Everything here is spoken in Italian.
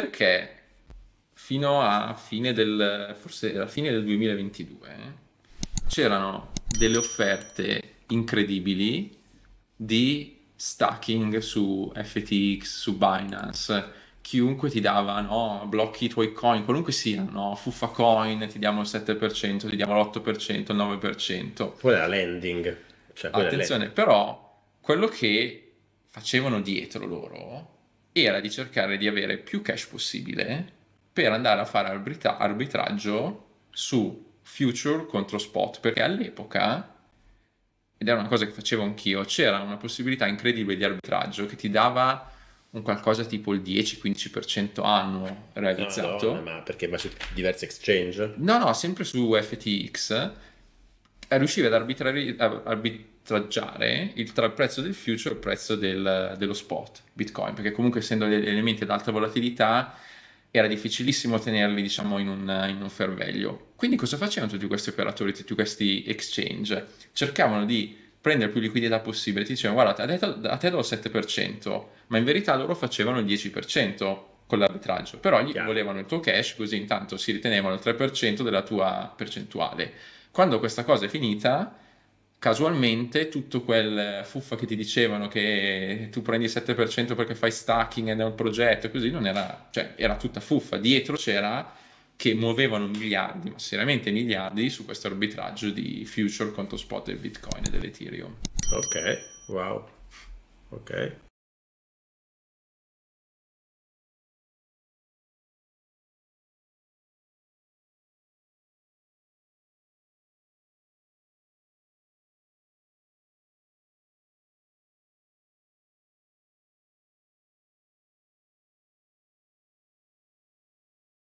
perché fino a fine del, forse alla fine del 2022 c'erano delle offerte incredibili di stacking su FTX, su Binance, chiunque ti dava, no, blocchi i tuoi coin, qualunque siano, no, fuffa coin, ti diamo il 7%, ti diamo l'8%, il 9%. Poi era lending. Cioè, Attenzione, landing. però quello che facevano dietro loro era di cercare di avere più cash possibile per andare a fare arbitra- arbitraggio su future contro spot, perché all'epoca ed era una cosa che facevo anch'io, c'era una possibilità incredibile di arbitraggio che ti dava un qualcosa tipo il 10-15% annuo realizzato. No, no, ma perché ma su diversi exchange? No, no, sempre su FTX. Riuscivi ad arbitrare, arbit- traggiare il, tra il prezzo del future e il prezzo del, dello spot Bitcoin, perché comunque essendo elementi ad alta volatilità era difficilissimo tenerli diciamo in un, in un ferveglio. Quindi cosa facevano tutti questi operatori, tutti questi exchange? Cercavano di prendere più liquidità possibile, ti dicevano guarda a te, a te do il 7%, ma in verità loro facevano il 10% con l'arbitraggio, però gli yeah. volevano il tuo cash così intanto si ritenevano il 3% della tua percentuale. Quando questa cosa è finita casualmente tutto quel fuffa che ti dicevano che tu prendi il 7% perché fai stacking e è un progetto, così non era, cioè era tutta fuffa. Dietro c'era che muovevano miliardi, ma seriamente miliardi su questo arbitraggio di future contro spot del Bitcoin e dell'Ethereum. Ok, wow. Ok.